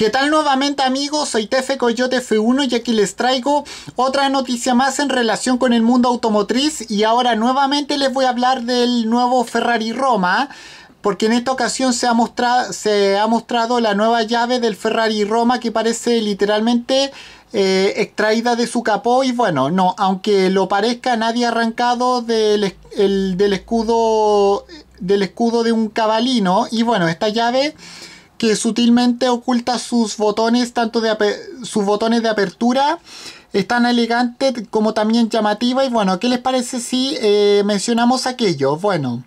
¿Qué tal nuevamente amigos? Soy Tefe Coyote F1 y aquí les traigo otra noticia más en relación con el mundo automotriz y ahora nuevamente les voy a hablar del nuevo Ferrari Roma porque en esta ocasión se ha, mostrado, se ha mostrado la nueva llave del Ferrari Roma que parece literalmente eh, extraída de su capó y bueno, no, aunque lo parezca nadie ha arrancado del, del escudo del escudo de un cabalino y bueno, esta llave que sutilmente oculta sus botones, tanto de sus botones de apertura. Es tan elegante como también llamativa. Y bueno, ¿qué les parece si eh, mencionamos aquello? Bueno,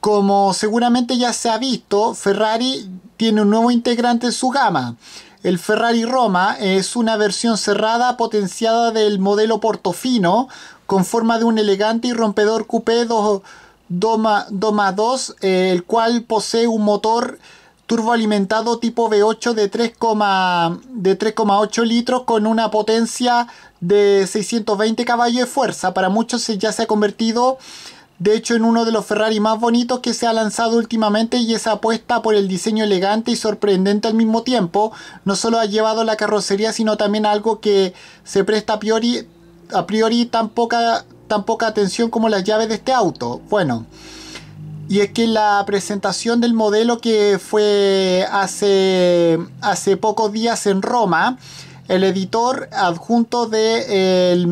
como seguramente ya se ha visto, Ferrari tiene un nuevo integrante en su gama. El Ferrari Roma es una versión cerrada potenciada del modelo Portofino con forma de un elegante y rompedor coupé 2 Doma, 2, el cual posee un motor alimentado tipo V8 de 3,8 de litros con una potencia de 620 caballos de fuerza. Para muchos ya se ha convertido, de hecho, en uno de los Ferrari más bonitos que se ha lanzado últimamente y esa apuesta por el diseño elegante y sorprendente al mismo tiempo no solo ha llevado la carrocería, sino también algo que se presta a priori, a priori tan, poca, tan poca atención como las llaves de este auto. Bueno. Y es que la presentación del modelo que fue hace, hace pocos días en Roma, el editor adjunto del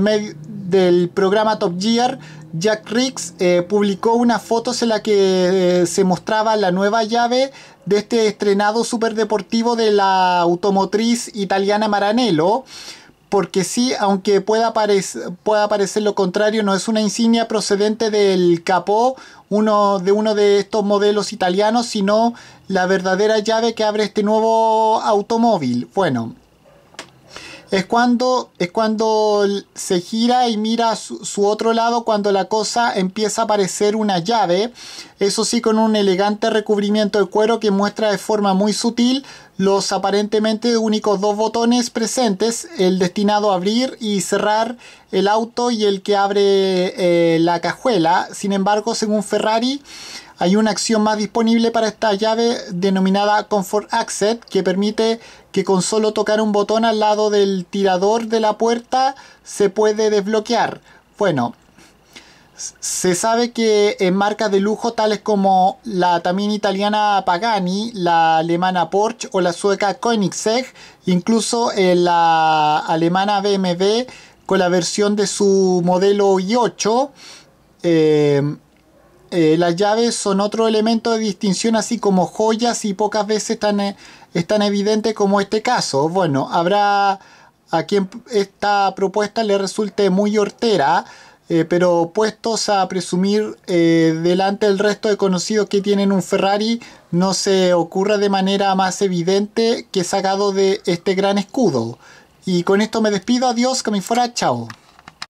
programa Top Gear, Jack Riggs, eh, publicó unas fotos en la que eh, se mostraba la nueva llave de este estrenado superdeportivo de la automotriz italiana Maranello porque sí, aunque pueda, parecer lo contrario, no es una insignia procedente del capó, uno de uno de estos modelos italianos, sino la verdadera llave que abre este nuevo automóvil. Bueno, es cuando, es cuando se gira y mira su, su, otro lado cuando la cosa empieza a parecer una llave. Eso sí, con un elegante recubrimiento de cuero que muestra de forma muy sutil los aparentemente únicos dos botones presentes, el destinado a abrir y cerrar el auto y el que abre eh, la cajuela. Sin embargo, según Ferrari, hay una acción más disponible para esta llave denominada Comfort Access que permite que con solo tocar un botón al lado del tirador de la puerta se puede desbloquear. Bueno, se sabe que en marcas de lujo tales como la también italiana Pagani, la alemana Porsche o la sueca Koenigsegg, incluso eh, la alemana BMW con la versión de su modelo i8, em, eh, las llaves son otro elemento de distinción, así como joyas y pocas veces tan, eh, es tan evidente como este caso. Bueno, habrá a quien esta propuesta le resulte muy hortera eh, pero puestos a presumir eh, delante del resto de conocidos que tienen un Ferrari, no se ocurra de manera más evidente que sacado de este gran escudo. Y con esto me despido, adiós, que me fuera, chao.